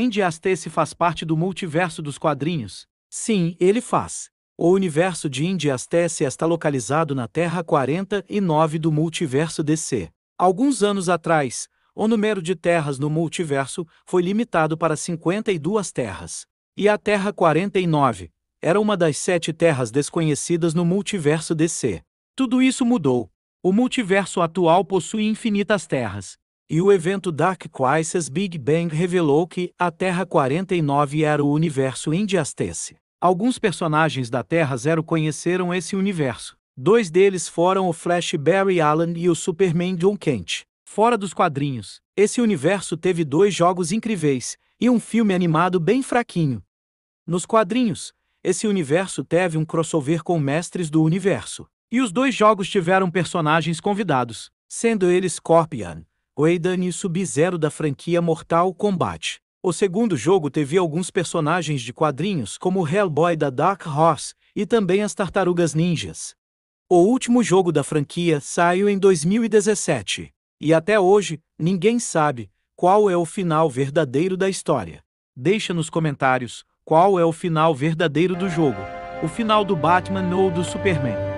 Indias se faz parte do multiverso dos quadrinhos. Sim, ele faz. O universo de Indiastese está localizado na Terra 49 do multiverso DC. Alguns anos atrás, o número de terras no multiverso foi limitado para 52 terras. E a Terra 49 era uma das sete terras desconhecidas no multiverso DC. Tudo isso mudou. O multiverso atual possui infinitas terras, e o evento Dark Crisis Big Bang revelou que a Terra 49 era o universo Indiastace. Alguns personagens da Terra Zero conheceram esse universo. Dois deles foram o Flash Barry Allen e o Superman John Kent. Fora dos quadrinhos, esse universo teve dois jogos incríveis e um filme animado bem fraquinho. Nos quadrinhos, esse universo teve um crossover com Mestres do Universo. E os dois jogos tiveram personagens convidados, sendo eles Scorpion Weidan e Sub-Zero da franquia Mortal Kombat. O segundo jogo teve alguns personagens de quadrinhos, como Hellboy da Dark Horse e também as Tartarugas Ninjas. O último jogo da franquia saiu em 2017, e até hoje ninguém sabe qual é o final verdadeiro da história. Deixa nos comentários qual é o final verdadeiro do jogo, o final do Batman ou do Superman.